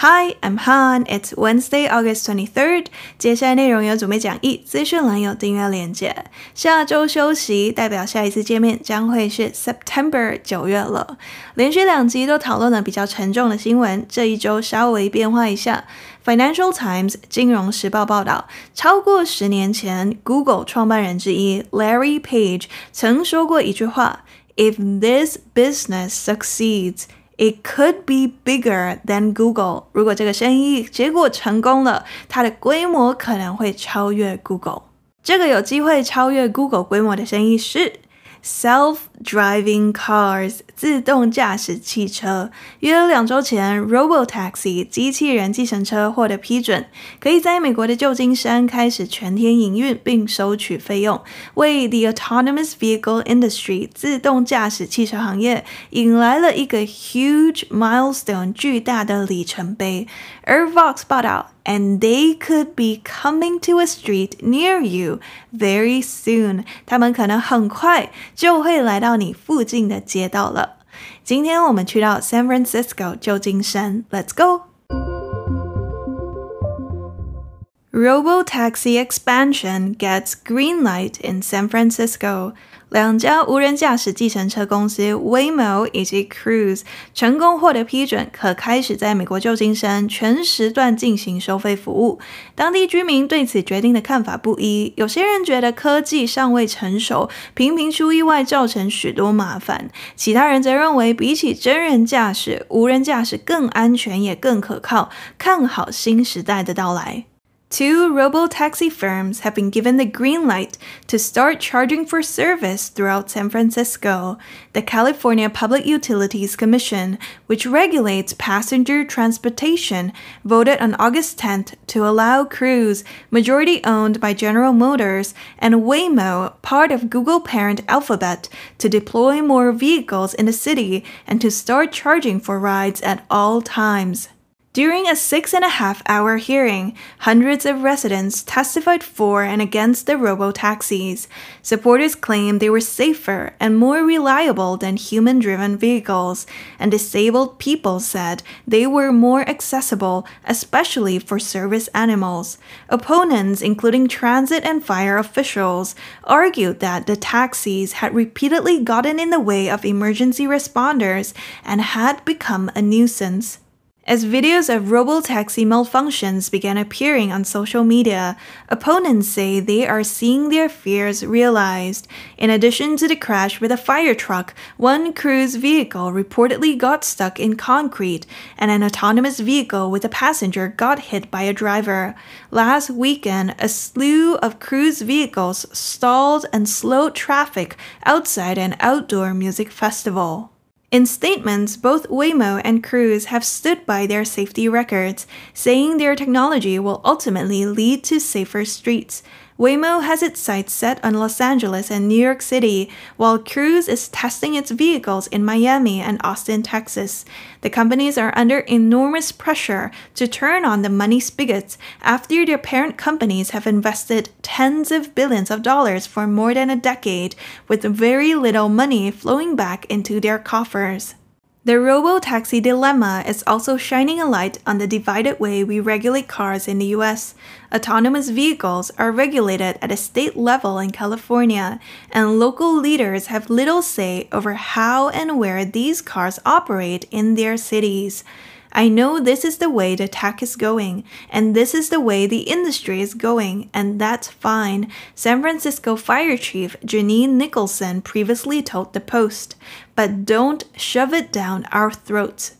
Hi, I'm Han. It's Wednesday, August 23rd. 接下来内容由主妹讲义，资讯栏有订阅链接。下周休息，代表下一次见面将会是 September 九月了。连续两集都讨论了比较沉重的新闻，这一周稍微变化一下。Financial Times 金融时报报道，超过十年前，Google 创办人之一 Larry Page 曾说过一句话：“If this business succeeds。” It could be bigger than Google。如果这个生意结果成功了，它的规模可能会超越 Google。这个有机会超越 Google 规模的生意是。Self-driving cars 自动驾驶汽车，约两周前，Robo taxi 机器人计程车获得批准，可以在美国的旧金山开始全天营运并收取费用，为 the autonomous vehicle industry 自动驾驶汽车行业引来了一个 huge milestone 巨大的里程碑。Ervox Badao, and they could be coming to a street near you very soon. 他们可能很快就会来到你附近的街道了。今天我们去到 San Francisco 旧金山，Let's go。Robo taxi expansion gets green light in San Francisco. 两家无人驾驶计程车公司 Waymo 以及 Cruise 成功获得批准，可开始在美国旧金山全时段进行收费服务。当地居民对此决定的看法不一，有些人觉得科技尚未成熟，频频出意外造成许多麻烦；其他人则认为，比起真人驾驶，无人驾驶更安全也更可靠，看好新时代的到来。Two robo-taxi firms have been given the green light to start charging for service throughout San Francisco. The California Public Utilities Commission, which regulates passenger transportation, voted on August 10th to allow Cruise, majority owned by General Motors, and Waymo, part of Google parent Alphabet, to deploy more vehicles in the city and to start charging for rides at all times. During a six and a half hour hearing, hundreds of residents testified for and against the robo taxis. Supporters claimed they were safer and more reliable than human driven vehicles, and disabled people said they were more accessible, especially for service animals. Opponents, including transit and fire officials, argued that the taxis had repeatedly gotten in the way of emergency responders and had become a nuisance. As videos of robotaxi malfunctions began appearing on social media, opponents say they are seeing their fears realized. In addition to the crash with a fire truck, one cruise vehicle reportedly got stuck in concrete, and an autonomous vehicle with a passenger got hit by a driver. Last weekend, a slew of cruise vehicles stalled and slowed traffic outside an outdoor music festival. In statements, both Waymo and Cruise have stood by their safety records, saying their technology will ultimately lead to safer streets. Waymo has its sights set on Los Angeles and New York City, while Cruise is testing its vehicles in Miami and Austin, Texas. The companies are under enormous pressure to turn on the money spigots after their parent companies have invested tens of billions of dollars for more than a decade, with very little money flowing back into their coffers. The robo-taxi dilemma is also shining a light on the divided way we regulate cars in the US. Autonomous vehicles are regulated at a state level in California, and local leaders have little say over how and where these cars operate in their cities. I know this is the way the tech is going, and this is the way the industry is going, and that's fine, San Francisco Fire Chief Janine Nicholson previously told the Post. But don't shove it down our throats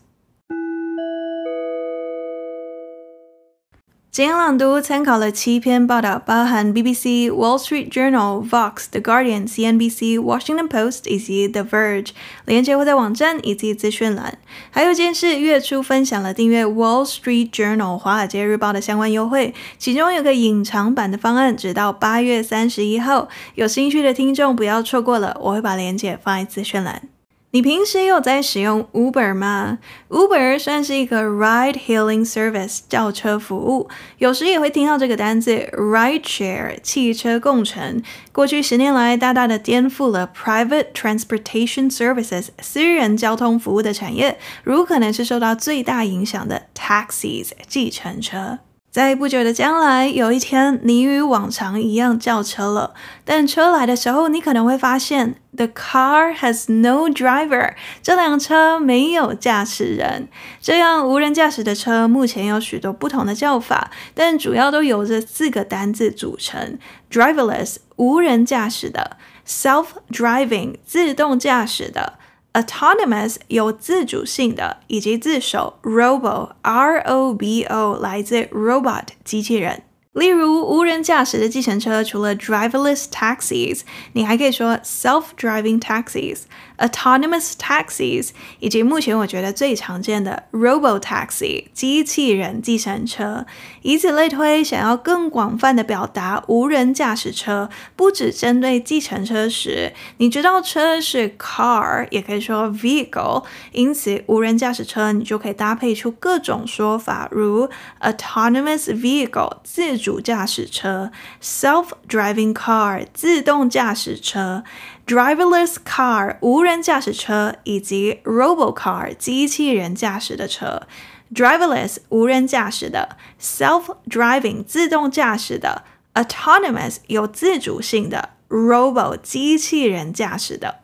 今日朗读参考了七篇报道，包含 BBC、Wall Street Journal、Vox、The Guardian、CNBC、Washington Post 以及 The Verge，连接会在网站以及资讯栏。还有件事，月初分享了订阅 Wall Street Journal《华尔街日报》的相关优惠，其中有个隐藏版的方案，直到八月三十一号，有兴趣的听众不要错过了。我会把链接放在资讯栏。你平时有在使用 Uber 吗？Uber 算是一个 ride-hailing service（ 叫车服务），有时也会听到这个单字 ride-share（ 汽车共乘）。过去十年来，大大的颠覆了 private transportation services（ 私人交通服务）的产业，如可能是受到最大影响的 taxis（ 计程车）。在不久的将来，有一天你与往常一样叫车了，但车来的时候，你可能会发现 the car has no driver，这辆车没有驾驶人。这样无人驾驶的车目前有许多不同的叫法，但主要都由这四个单字组成：driverless（ 无人驾驶的）、self-driving（ 自动驾驶的）。Autonomous 有自主性的，以及自首，Robo R O B O 来自 robot 机器人。例如，无人驾驶的计程车，除了 Driverless Taxis，你还可以说 Self-driving Taxis。Autonomous taxis，以及目前我觉得最常见的 Robo taxi 机器人计程车，以此类推，想要更广泛的表达无人驾驶车，不只针对计程车时，你知道车是 car，也可以说 vehicle，因此无人驾驶车你就可以搭配出各种说法，如 autonomous vehicle 自主驾驶车，self driving car 自动驾驶车。driverless car 无人驾驶车以及 r o b o car 机器人驾驶的车，driverless 无人驾驶的，self-driving 自动驾驶的，autonomous 有自主性的 r o b o 机器人驾驶的，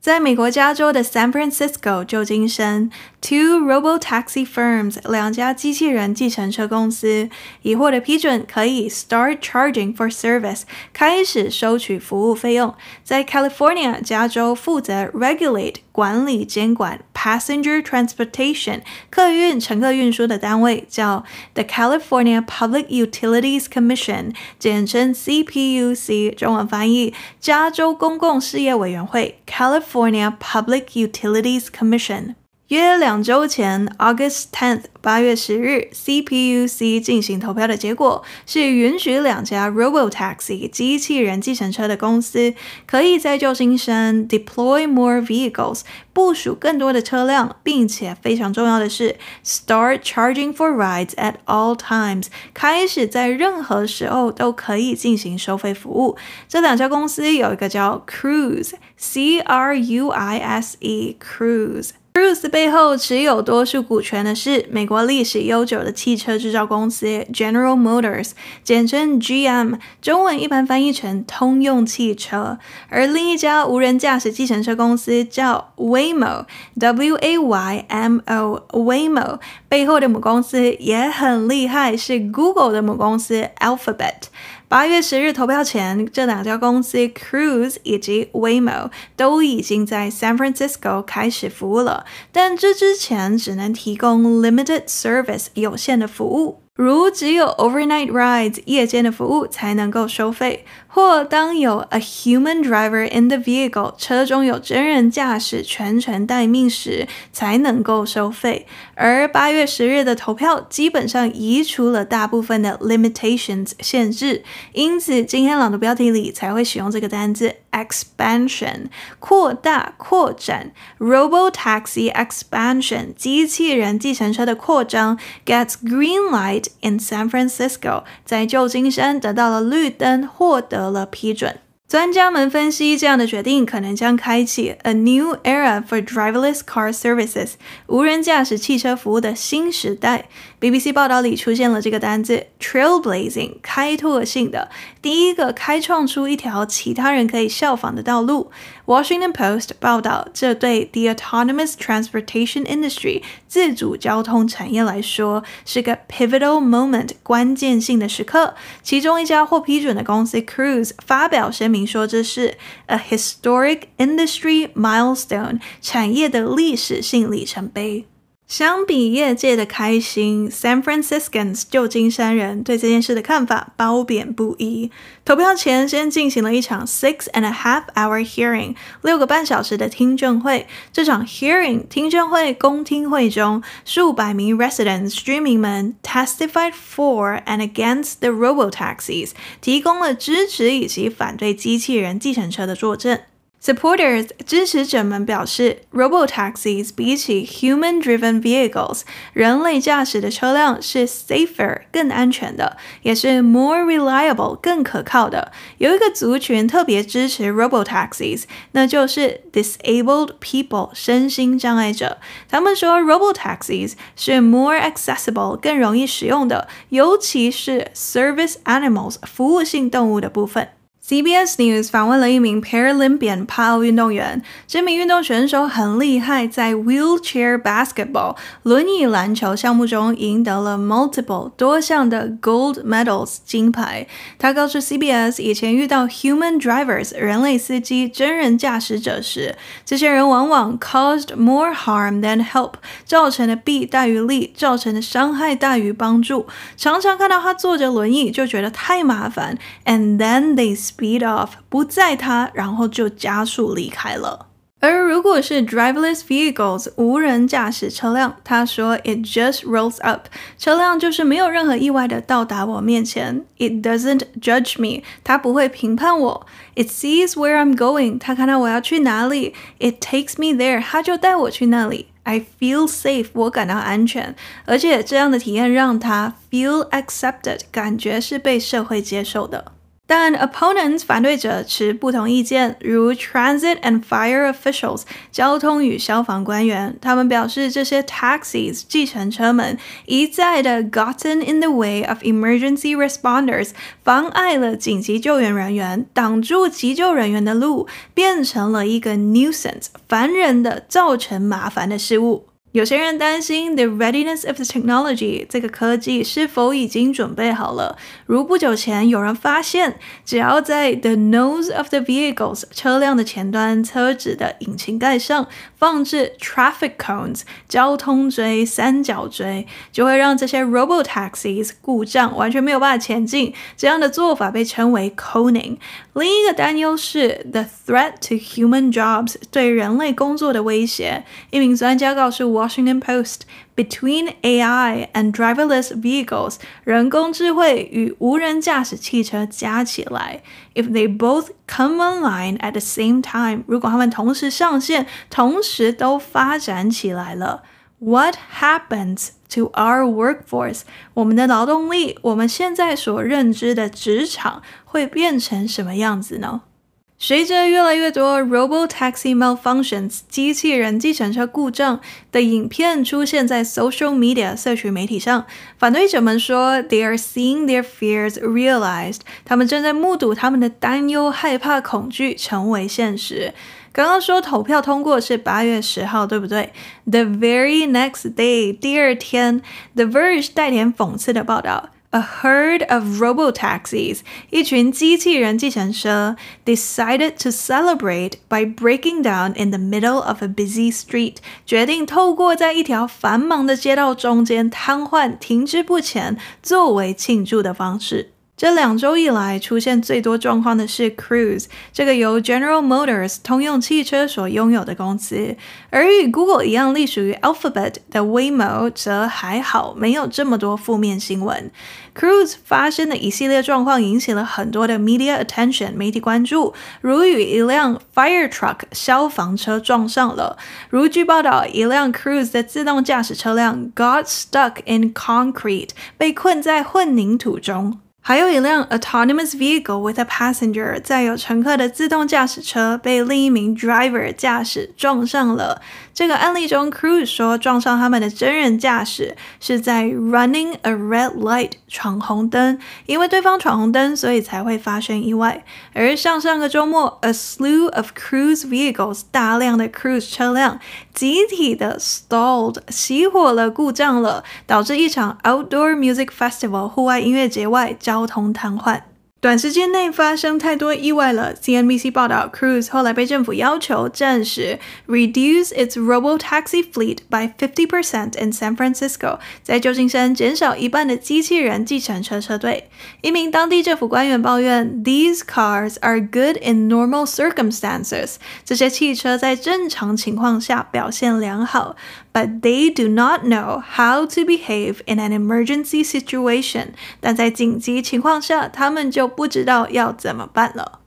在美国加州的 San Francisco 旧金山。Two robotaxi firms 两家机器人计程车公司已获得批准，可以 start charging for service 开始收取服务费用。在 California 加州负责 regulate 管理监管 passenger transportation 客运乘客运输的单位叫 the California Public Utilities Commission，简称 CPUC，中文翻译加州公共事业委员会 California Public Utilities Commission。约两周前，August 10th，八月十日，CPUC 进行投票的结果是允许两家 Robotaxi 机器人计程车的公司可以在旧金山 deploy more vehicles 部署更多的车辆，并且非常重要的是 s t a r t charging for rides at all times 开始在任何时候都可以进行收费服务。这两家公司有一个叫 Cruise，C R U I S E Cruise。b i s e 背后持有多数股权的是美国历史悠久的汽车制造公司 General Motors，简称 GM，中文一般翻译成通用汽车。而另一家无人驾驶计程车公司叫 Waymo，W A Y M O Waymo 背后的母公司也很厉害，是 Google 的母公司 Alphabet。八月十日投票前，这两家公司 Cruise 以及 Waymo 都已经在 San Francisco 开始服务了，但这之前只能提供 limited service 有限的服务，如只有 overnight rides 夜间的服务才能够收费。或当有 a human driver in the vehicle 车中有真人驾驶全程待命时，才能够收费。而八月十日的投票基本上移除了大部分的 limitations 限制，因此今天朗读标题里才会使用这个单字 expansion 扩大扩展。Robo taxi expansion 机器人计程车的扩张 gets green light in San Francisco 在旧金山得到了绿灯，获得了批准，专家们分析这样的决定可能将开启 a new era for driverless car services 无人驾驶汽车服务的新时代。BBC 报道里出现了这个单字 trailblazing 开拓性的，第一个开创出一条其他人可以效仿的道路。Washington Post 报道，这对 the autonomous transportation industry 自主交通产业来说是个 pivotal moment 关键性的时刻。其中一家获批准的公司 Cruise 发表声明说，这是 a historic industry milestone 产业的历史性里程碑。相比业界的开心，San Franciscans（ 旧金山人）对这件事的看法褒贬不一。投票前，先进行了一场 six and a half hour hearing（ 六个半小时的听证会）。这场 hearing（ 听证会、公听会）中，数百名 residents（ 居民们） testified for and against the robot taxis（ 提供了支持以及反对机器人计程车的作证）。Supporters 支持者们表示，Robo taxis 比起 human driven vehicles 人类驾驶的车辆是 safer 更安全的，也是 more reliable 更可靠的。有一个族群特别支持 Robo taxis，那就是 disabled people 身心障碍者。他们说 Robo taxis 是 more accessible 更容易使用的，尤其是 service animals 服务性动物的部分。CBS News 访问了一名 Paralympian 帕奥运动员，这名运动选手很厉害，在 wheelchair basketball 轮椅篮球项目中赢得了 multiple 多项的 gold medals 金牌。他告诉 CBS，以前遇到 human drivers 人类司机、真人驾驶者时，这些人往往 caused more harm than help，造成的弊大于利，造成的伤害大于帮助。常常看到他坐着轮椅，就觉得太麻烦，and then they。Speed off，不载他，然后就加速离开了。而如果是 driverless vehicles 无人驾驶车辆，他说 it just rolls up，车辆就是没有任何意外的到达我面前。It doesn't judge me，它不会评判我。It sees where I'm going，它看到我要去哪里。It takes me there，它就带我去那里。I feel safe，我感到安全，而且这样的体验让他 feel accepted，感觉是被社会接受的。但 opponents 反对者持不同意见，如 transit and fire officials 交通与消防官员，他们表示这些 taxis 计程车们一再的 gotten in the way of emergency responders 妨碍了紧急救援人员，挡住急救人员的路，变成了一个 nuisance 烦人的，造成麻烦的事物。有些人担心 the readiness of the technology 这个科技是否已经准备好了。如不久前有人发现，只要在 the nose of the vehicles 车辆的前端、车子的引擎盖上放置 traffic cones 交通锥、三角锥，就会让这些 robotaxis 故障完全没有办法前进。这样的做法被称为 coning。另一个担忧是 the threat to human jobs 对人类工作的威胁。一名专家告诉我。Washington Post between AI and driverless vehicles，人工智慧与无人驾驶汽车加起来，if they both come online at the same time，如果他们同时上线，同时都发展起来了。What happens to our workforce？我们的劳动力，我们现在所认知的职场会变成什么样子呢？随着越来越多 robot a x i malfunctions（ 机器人计程车故障）的影片出现在 social media（ 社群媒体）上，反对者们说，they are seeing their fears realized（ 他们正在目睹他们的担忧、害怕、恐惧成为现实）。刚刚说投票通过是八月十号，对不对？The very next day（ 第二天 ），The Verge 带点讽刺的报道。a herd of robo-taxis, 一群机器人计程车, decided to celebrate by breaking down in the middle of a busy street. 决定透过在一条繁忙的街道中间瘫痪、停滞不前作为庆祝的方式。这两周以来出现最多状况的是 cruise 这个由 general motors 通用汽车所拥有的公司而与 google 一样隶属于 alphabet 的 waymo 则还好没有这么多负面新闻 cruise 发生的一系列状况引起了很多的 media attention 媒体关注如与一辆 fire truck 消防车撞上了如据报道一辆 cruise 的自动驾驶车辆 got stuck in concrete 被困在混凝土中还有一辆 autonomous vehicle with a passenger，载有乘客的自动驾驶车被另一名 driver 驾驶撞上了。这个案例中，Cruise 说撞上他们的真人驾驶是在 running a red light，闯红灯。因为对方闯红灯，所以才会发生意外。而上上个周末，a slew of Cruise vehicles，大量的 Cruise 车辆。集体的 stalled，熄火了，故障了，导致一场 outdoor music festival（ 户外音乐节）外交通瘫痪。短时间内发生太多意外了。CNBC 报道，Cruise 后来被政府要求暂时 reduce its robot a x i fleet by fifty percent in San Francisco，在旧金山减少一半的机器人计程车车队。一名当地政府官员抱怨，These cars are good in normal circumstances。这些汽车在正常情况下表现良好。but they do not know how to behave in an emergency situation。但在紧急情况下，他们就不知道要怎么办了。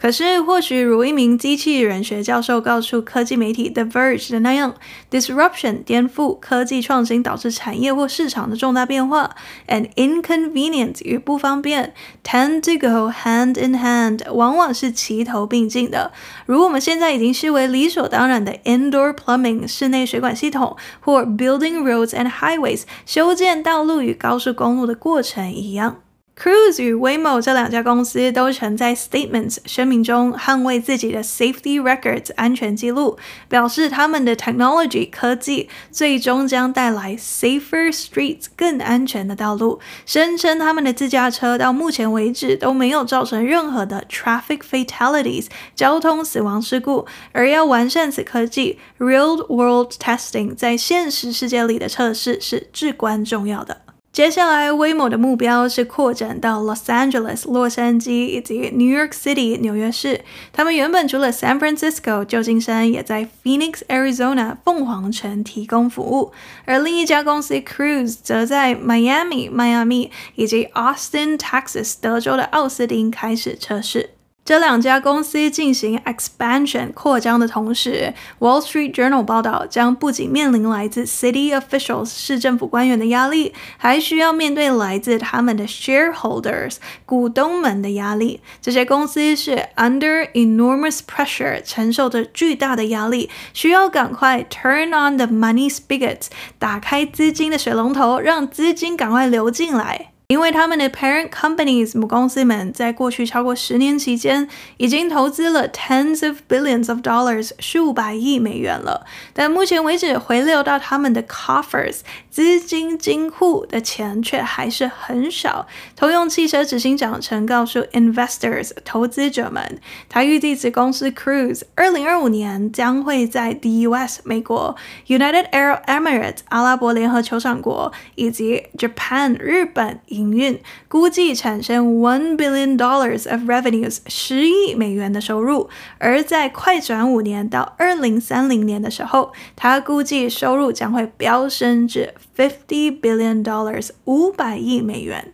可是，或许如一名机器人学教授告诉科技媒体 The Verge 的那样，disruption 颠覆、科技创新导致产业或市场的重大变化，and inconvenience 与不方便 tend to go hand in hand，往往是齐头并进的。如我们现在已经视为理所当然的 indoor plumbing 室内水管系统，或 building roads and highways 修建道路与高速公路的过程一样。Cruise 与 Waymo 这两家公司都曾在 statements 声明中捍卫自己的 safety records 安全记录，表示他们的 technology 科技最终将带来 safer streets 更安全的道路，声称他们的自驾车到目前为止都没有造成任何的 traffic fatalities 交通死亡事故，而要完善此科技，real world testing 在现实世界里的测试是至关重要的。接下来，威某的目标是扩展到 Los Angeles（ 洛杉矶）以及 New York City（ 纽约市）。他们原本除了 San Francisco（ 旧金山）也在 Phoenix, Arizona（ 凤凰城）提供服务，而另一家公司 Cruise 则在 Miami（ 迈阿密）以及 Austin, Texas（ 德州的奥斯汀）开始测试。这两家公司进行 expansion 扩张的同时，Wall Street Journal 报道将不仅面临来自 city officials 市政府官员的压力，还需要面对来自他们的 shareholders 股东们的压力。这些公司是 under enormous pressure 承受着巨大的压力，需要赶快 turn on the money spigots 打开资金的水龙头，让资金赶快流进来。因为他们的 parent companies 母公司们在过去超过十年期间，已经投资了 tens of billions of dollars 数百亿美元了，但目前为止回流到他们的 coffers。资金金库的钱却还是很少。通用汽车执行长曾告诉 investors 投资者们，他预计子公司 Cruise 二零二五年将会在 D. U. S. 美国、United Arab Emirates 阿拉伯联合酋长国以及 Japan 日本营运，估计产生 one billion dollars of revenues 十亿美元的收入。而在快转五年到二零三零年的时候，他估计收入将会飙升至。Fifty billion dollars，五百亿美元。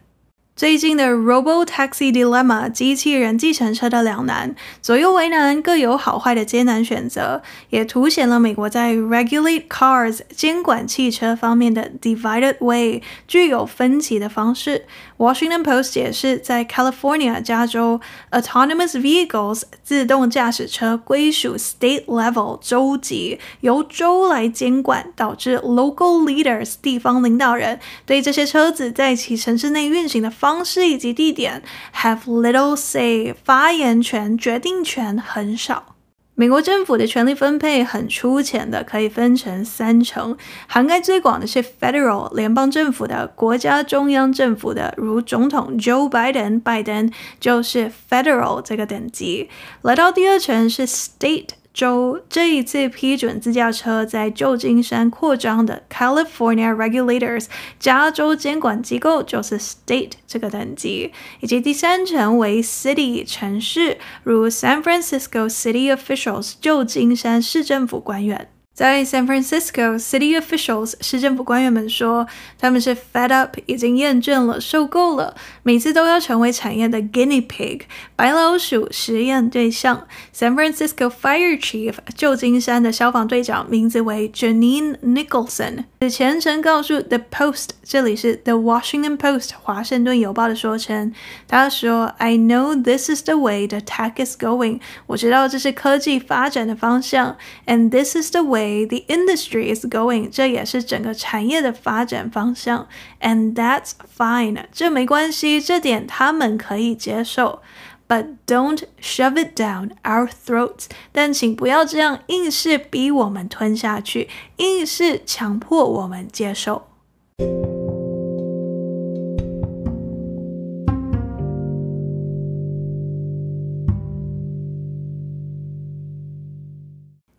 最近的 robot taxi dilemma，机器人计程车的两难，左右为难各有好坏的艰难选择，也凸显了美国在 regulate cars 监管汽车方面的 divided way 具有分歧的方式。Washington Post 解释，在 California 加州，autonomous vehicles 自动驾驶车归属 state level 州级，由州来监管，导致 local leaders 地方领导人对这些车子在其城市内运行的方式以及地点 have little say 发言权、决定权很少。美国政府的权力分配很粗浅的，可以分成三层，涵盖最广的是 federal（ 联邦政府的）国家中央政府的，如总统 Joe Biden，拜登就是 federal 这个等级。来到第二层是 state。州这一次批准自驾车在旧金山扩张的 California regulators 加州监管机构就是 state 这个等级，以及第三层为 city 城市，如 San Francisco city officials 旧金山市政府官员。在 San Francisco，city officials 市政府官员们说，他们是 fed up，已经厌倦了，受够了，每次都要成为产业的 guinea pig，白老鼠实验对象。San Francisco Fire Chief 旧金山的消防队长名字为 Janine Nicholson。前程告诉 The Post，这里是 The Washington Post 华盛顿邮报的说成，他说：“I know this is the way the tech is going，我知道这是科技发展的方向，and this is the way。” way the industry is going，这也是整个产业的发展方向，and that's fine，这没关系，这点他们可以接受。But don't shove it down our throats，但请不要这样硬是逼我们吞下去，硬是强迫我们接受。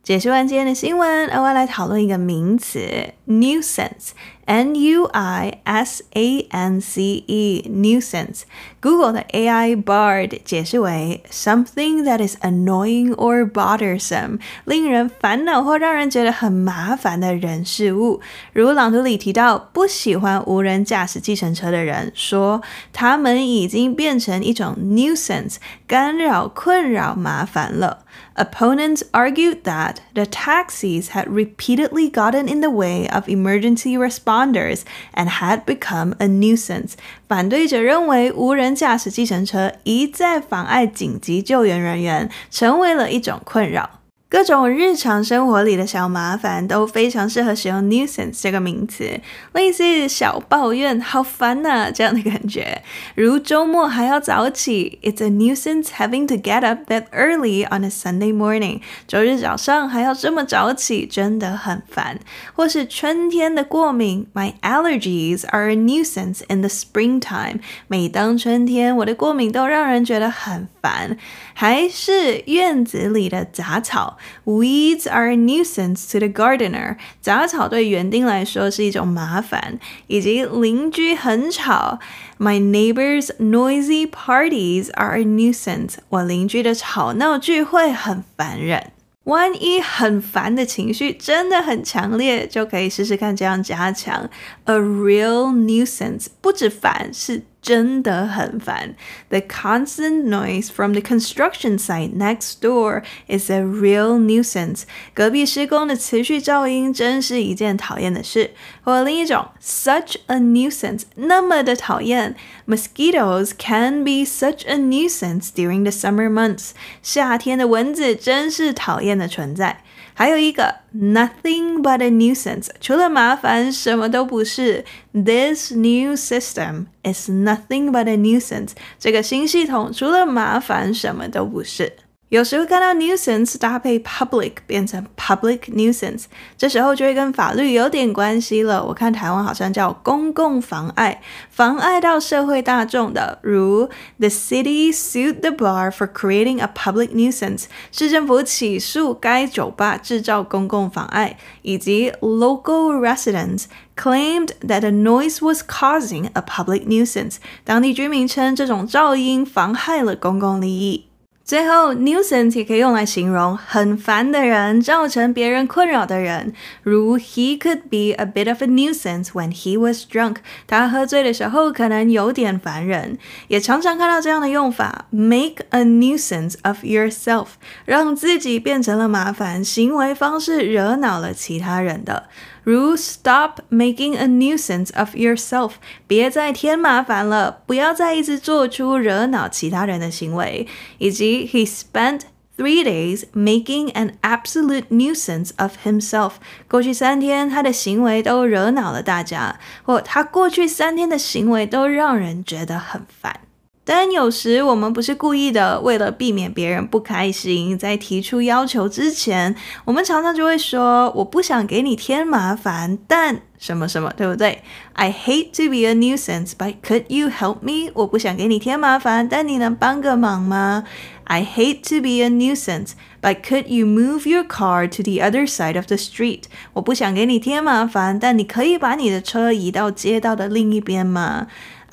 解释完今天的新闻，额外来讨论一个名词：nuisance。N U I S A N C E nuisance。Google 的 AI Bard 解释为 something that is annoying or bothersome，令人烦恼或让人觉得很麻烦的人事物。如朗读里提到，不喜欢无人驾驶计程车的人说，他们已经变成一种 nuisance，干扰、困扰、麻烦了。Opponents argued that the taxis had repeatedly gotten in the way of emergency response. wonders and had become a nuisance 反对者认为无人驾驶计程车一再妨碍紧急救援人员成为了一种困扰各种日常生活里的小麻烦都非常适合使用 nuisance 这个名词，类似小抱怨，好烦呐这样的感觉。如周末还要早起，It's a nuisance having to get up that early on a Sunday morning。周日早上还要这么早起，真的很烦。或是春天的过敏，My allergies are a nuisance in the springtime。每当春天，我的过敏都让人觉得很烦。还是院子里的杂草。Weeds are a nuisance to the gardener。杂草对园丁来说是一种麻烦，以及邻居很吵。My neighbors' noisy parties are a nuisance。我邻居的吵闹聚会很烦人。万一很烦的情绪真的很强烈，就可以试试看这样加强。A real nuisance，不止烦是。真的很烦。The The constant noise from the construction site next door is a real nuisance. 隔壁施工的持续噪音真是一件讨厌的事。或另一种，such a nuisance，那么的讨厌。Mosquitoes can be such a nuisance during the summer months. 夏天的蚊子真是讨厌的存在。还有一个，nothing but a nuisance，除了麻烦什么都不是。This new system is nothing but a nuisance。这个新系统除了麻烦什么都不是。有时候看到 nuisance 搭配 public 变成 public nuisance，这时候就会跟法律有点关系了。我看台湾好像叫公共妨碍，妨碍到社会大众的，如 the city sued the bar for creating a public nuisance，市政府起诉该酒吧制造公共妨碍，以及 local residents claimed that the noise was causing a public nuisance，当地居民称这种噪音妨害了公共利益。最后，nuisance 也可以用来形容很烦的人，造成别人困扰的人。如，He could be a bit of a nuisance when he was drunk。他喝醉的时候可能有点烦人。也常常看到这样的用法：make a nuisance of yourself，让自己变成了麻烦，行为方式惹恼了其他人的。如 stop making a nuisance of yourself，别再添麻烦了，不要再一直做出惹恼其他人的行为，以及 he spent。three days making an absolute nuisance of himself. 过去三天，他的行为都惹恼了大家，或他过去三天的行为都让人觉得很烦。但有时我们不是故意的，为了避免别人不开心，在提出要求之前，我们常常就会说：“我不想给你添麻烦，但什么什么，对不对？” I hate to be a nuisance, but could you help me？我不想给你添麻烦，但你能帮个忙吗？I hate to be a nuisance, but could you move your car to the other side of the street？我不想给你添麻烦，但你可以把你的车移到街道的另一边吗？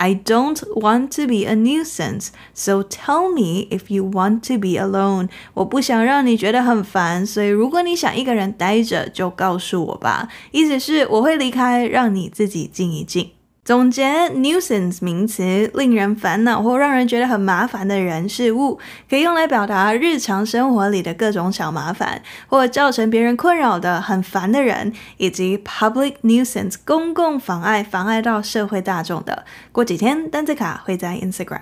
I don't want to be a nuisance, so tell me if you want to be alone。我不想让你觉得很烦，所以如果你想一个人待着，就告诉我吧。意思是我会离开，让你自己静一静。总结 nuisance 名词，令人烦恼或让人觉得很麻烦的人事物，可以用来表达日常生活里的各种小麻烦，或造成别人困扰的很烦的人，以及 public nuisance 公共妨碍，妨碍到社会大众的。过几天单词卡会在 Instagram。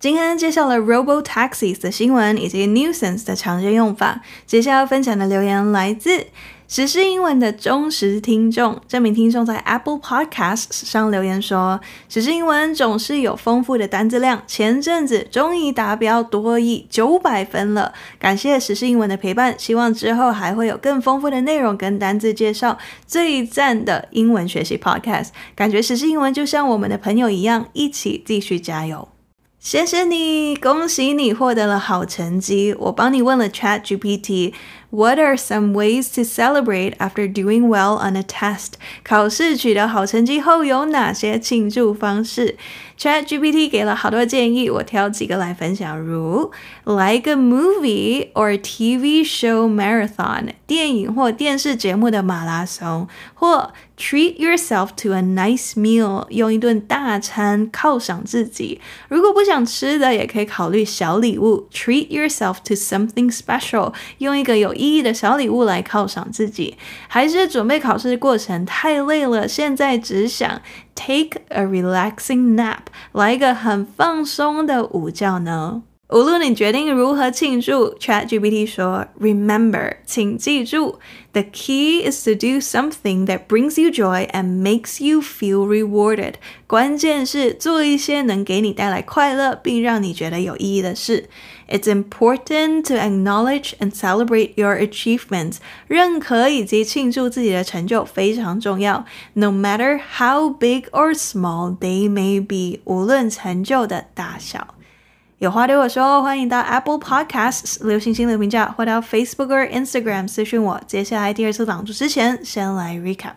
今天介绍了 Robo Taxis 的新闻以及 nuisance 的常见用法。接下来要分享的留言来自。《时事英文》的忠实听众，这名听众在 Apple Podcasts 上留言说：“《时事英文》总是有丰富的单字量，前阵子终于达标多亿九百分了，感谢《时事英文》的陪伴，希望之后还会有更丰富的内容跟单字介绍最赞的英文学习 Podcast。感觉《时事英文》就像我们的朋友一样，一起继续加油。谢谢你，恭喜你获得了好成绩，我帮你问了 Chat GPT。” What are some ways to celebrate after doing well on a test？考试取得好成绩后有哪些庆祝方式？ChatGPT 给了好多建议，我挑几个来分享，如 like a movie or TV show marathon 电影或电视节目的马拉松，或 treat yourself to a nice meal meal，用一顿大餐犒赏自己。如果不想吃的，也可以考虑小礼物，treat yourself to something special 用一个有意义的小礼物来犒赏自己，还是准备考试过程太累了，现在只想 take a relaxing nap，来一个很放松的午觉呢？无论你决定如何庆祝，ChatGPT 说：“Remember，请记住，the key is to do something that brings you joy and makes you feel rewarded。关键是做一些能给你带来快乐并让你觉得有意义的事。It's important to acknowledge and celebrate your achievements。认可以及庆祝自己的成就非常重要，no matter how big or small they may be。无论成就的大小。”有话对我说，欢迎到 Apple Podcasts 留星星留评价，或到 Facebook、Instagram 私讯我。接下来第二次朗读之前，先来 recap。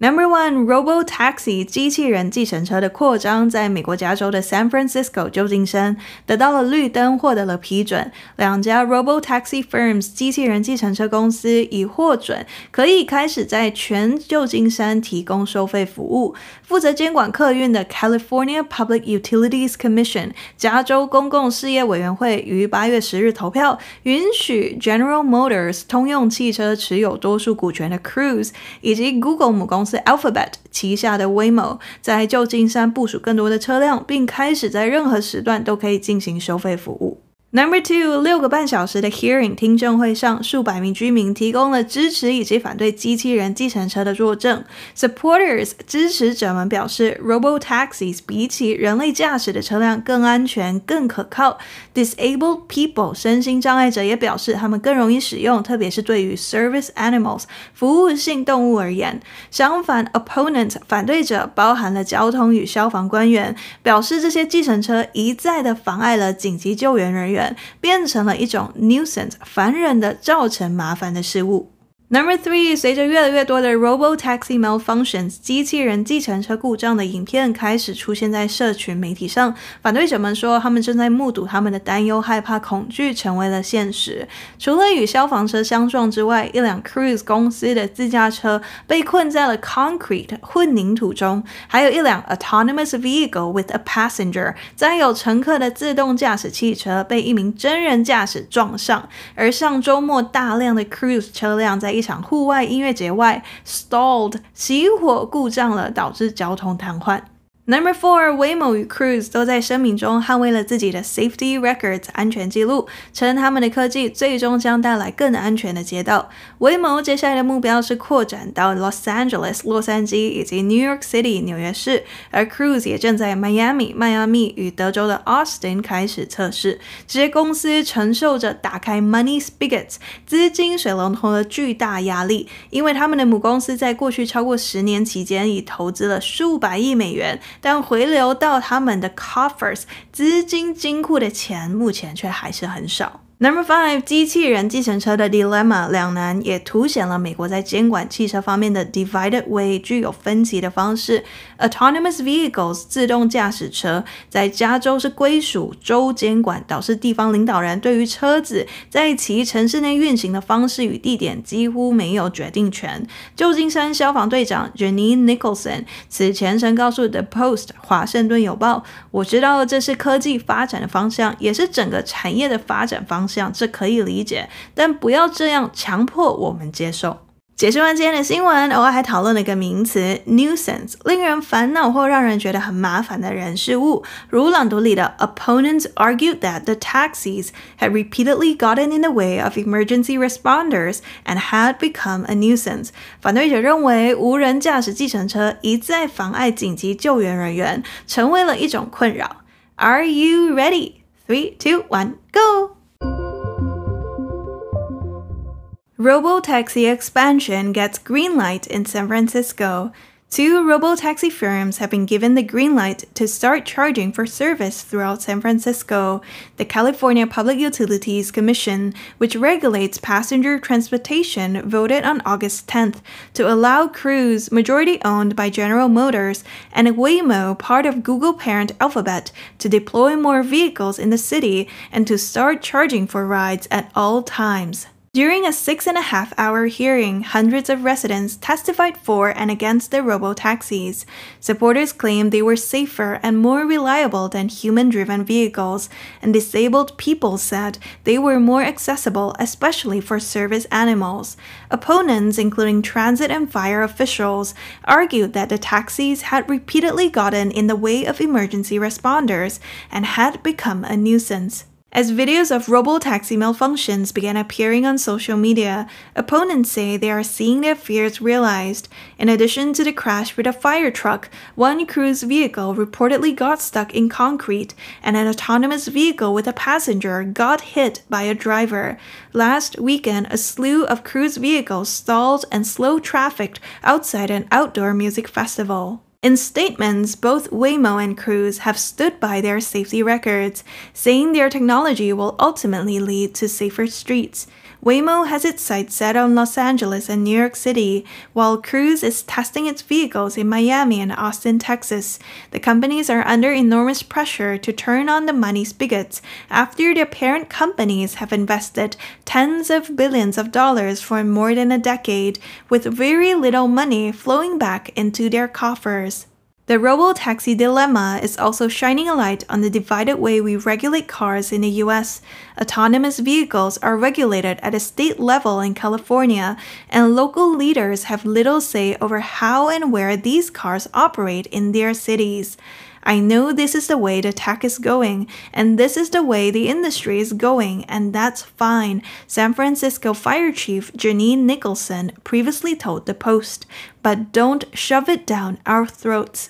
Number one, robot a x i 机器人计程车的扩张在美国加州的 San Francisco 旧金山得到了绿灯，获得了批准。两家 robot a x i firms 机器人计程车公司已获准可以开始在全旧金山提供收费服务。负责监管客运的 California Public Utilities Commission 加州公共事业委员会于八月十日投票允许 General Motors 通用汽车持有多数股权的 Cruise 以及 Google 母公司。是 Alphabet 旗下的 Waymo 在旧金山部署更多的车辆，并开始在任何时段都可以进行收费服务。Number two，六个半小时的 hearing 听证会上，数百名居民提供了支持以及反对机器人计程车的作证。Supporters 支持者们表示，robot a x i s 比起人类驾驶的车辆更安全、更可靠。Disabled people 身心障碍者也表示，他们更容易使用，特别是对于 service animals 服务性动物而言。相反 o p p o n e n t 反对者包含了交通与消防官员，表示这些计程车一再的妨碍了紧急救援人员。变成了一种 nuisance，烦人的、造成麻烦的事物。Number three，随着越来越多的 robotaxi malfunctions（ 机器人计程车故障）的影片开始出现在社群媒体上，反对者们说，他们正在目睹他们的担忧、害怕、恐惧成为了现实。除了与消防车相撞之外，一辆 Cruise 公司的自驾车被困在了 concrete（ 混凝土）中，还有一辆 autonomous vehicle with a passenger（ 载有乘客的自动驾驶汽车）被一名真人驾驶撞上。而上周末，大量的 Cruise 车辆在一场户外音乐节外，stalled 熄火故障了，导致交通瘫痪。Number four，Waymo 与 Cruise 都在声明中捍卫了自己的 safety record s 安全记录，称他们的科技最终将带来更安全的街道。Waymo 接下来的目标是扩展到 Los Angeles 洛杉矶以及 New York City 纽约市，而 Cruise 也正在 Miami 迈阿密与德州的 Austin 开始测试。这些公司承受着打开 money spigots 资金水龙头的巨大压力，因为他们的母公司，在过去超过十年期间，已投资了数百亿美元。但回流到他们的 coffers 资金金库的钱，目前却还是很少。Number five，机器人计程车的 dilemma 两难也凸显了美国在监管汽车方面的 divided way 具有分歧的方式。Autonomous vehicles 自动驾驶车在加州是归属州监管，导致地方领导人对于车子在其城市内运行的方式与地点几乎没有决定权。旧金山消防队长 Janie Nicholson 此前曾告诉 The Post 华盛顿邮报：“我知道这是科技发展的方向，也是整个产业的发展方。”这可以理解，但不要这样强迫我们接受。解释完今天的新闻，偶尔还讨论了一个名词 nuisance，令人烦恼或让人觉得很麻烦的人事物。如朗读里的 opponents argued that the taxis had repeatedly gotten in the way of emergency responders and had become a nuisance。反对者认为，无人驾驶计程车一再妨碍紧急救援人员，成为了一种困扰。Are you ready? Three, two, one, go! Robotaxi expansion gets green light in San Francisco. Two robotaxi firms have been given the green light to start charging for service throughout San Francisco. The California Public Utilities Commission, which regulates passenger transportation, voted on August 10th to allow Cruise, majority owned by General Motors, and Waymo, part of Google parent Alphabet, to deploy more vehicles in the city and to start charging for rides at all times. During a six and a half hour hearing, hundreds of residents testified for and against the robo taxis. Supporters claimed they were safer and more reliable than human driven vehicles, and disabled people said they were more accessible, especially for service animals. Opponents, including transit and fire officials, argued that the taxis had repeatedly gotten in the way of emergency responders and had become a nuisance. As videos of robo-taxi malfunctions began appearing on social media, opponents say they are seeing their fears realized. In addition to the crash with a fire truck, one cruise vehicle reportedly got stuck in concrete, and an autonomous vehicle with a passenger got hit by a driver. Last weekend, a slew of cruise vehicles stalled and slow trafficked outside an outdoor music festival. In statements, both Waymo and Cruise have stood by their safety records, saying their technology will ultimately lead to safer streets. Waymo has its sights set on Los Angeles and New York City, while Cruise is testing its vehicles in Miami and Austin, Texas. The companies are under enormous pressure to turn on the money spigots after their parent companies have invested tens of billions of dollars for more than a decade, with very little money flowing back into their coffers. The robo-taxi dilemma is also shining a light on the divided way we regulate cars in the US. Autonomous vehicles are regulated at a state level in California, and local leaders have little say over how and where these cars operate in their cities. I know this is the way the tech is going, and this is the way the industry is going, and that's fine, San Francisco Fire Chief Janine Nicholson previously told The Post. But don't shove it down our throats.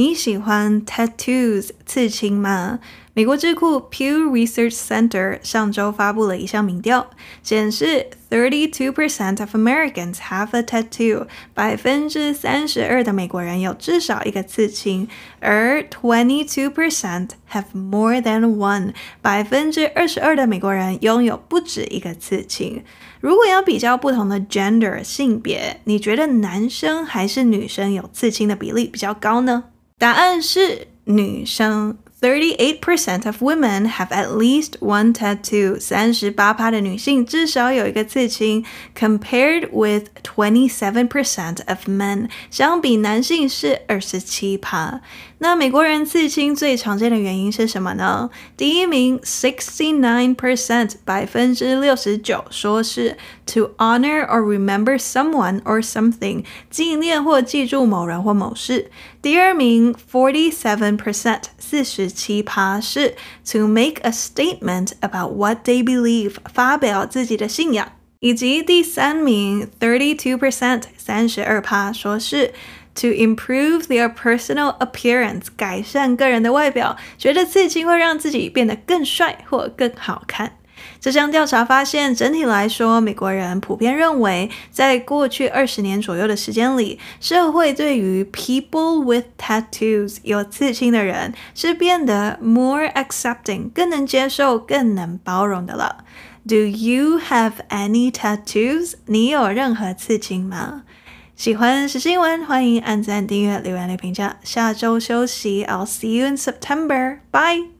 你喜欢 tattoos 刺青吗？美国智库 Pew Research Center 上周发布了一项民调，显示 thirty two percent of Americans have a tattoo，百分之三十二的美国人有至少一个刺青，而 twenty two percent have more than one，百分之二十二的美国人拥有不止一个刺青。如果要比较不同的 gender 性别，你觉得男生还是女生有刺青的比例比较高呢？答案是女生。Thirty-eight percent of women have at least one tattoo，三十八趴的女性至少有一个刺青，compared with twenty-seven percent of men。相比男性是二十七趴。那美国人刺青最常见的原因是什么呢？第一名，sixty-nine percent，百分之六十九说是。to honor or remember someone or something，纪念或记住某人或某事。第二名，forty-seven percent，四十七趴是 to make a statement about what they believe，发表自己的信仰。以及第三名，thirty-two to improve their personal appearance，改善个人的外表，觉得刺青会让自己变得更帅或更好看。这项调查发现，整体来说，美国人普遍认为，在过去二十年左右的时间里，社会对于 people with tattoos 有刺青的人是变得 more accepting 更能接受、更能包容的了。Do you have any tattoos？你有任何刺青吗？喜欢时新闻，欢迎按赞、订阅、留言、留评价。下周休息，I'll see you in September. Bye.